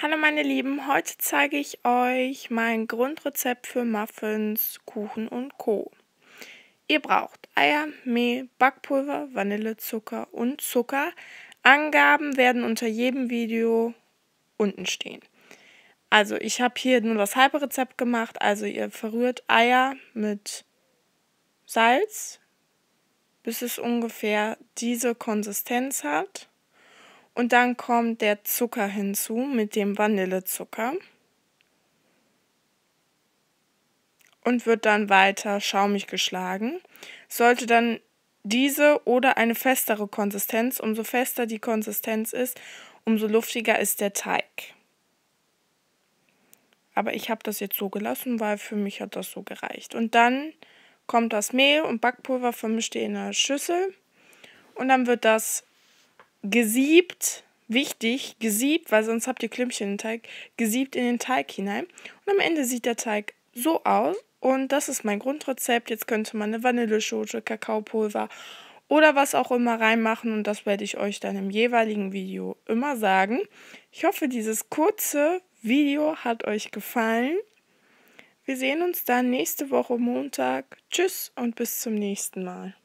Hallo meine Lieben, heute zeige ich euch mein Grundrezept für Muffins, Kuchen und Co. Ihr braucht Eier, Mehl, Backpulver, Vanillezucker und Zucker. Angaben werden unter jedem Video unten stehen. Also ich habe hier nur das halbe Rezept gemacht. Also ihr verrührt Eier mit Salz, bis es ungefähr diese Konsistenz hat. Und dann kommt der Zucker hinzu mit dem Vanillezucker. Und wird dann weiter schaumig geschlagen. Sollte dann diese oder eine festere Konsistenz, umso fester die Konsistenz ist, umso luftiger ist der Teig. Aber ich habe das jetzt so gelassen, weil für mich hat das so gereicht. Und dann kommt das Mehl und Backpulver vermischt in einer Schüssel und dann wird das gesiebt, wichtig, gesiebt, weil sonst habt ihr Klümpchen im Teig, gesiebt in den Teig hinein. Und am Ende sieht der Teig so aus. Und das ist mein Grundrezept. Jetzt könnte man eine Vanilleschote, Kakaopulver oder was auch immer reinmachen und das werde ich euch dann im jeweiligen Video immer sagen. Ich hoffe, dieses kurze Video hat euch gefallen. Wir sehen uns dann nächste Woche Montag. Tschüss und bis zum nächsten Mal.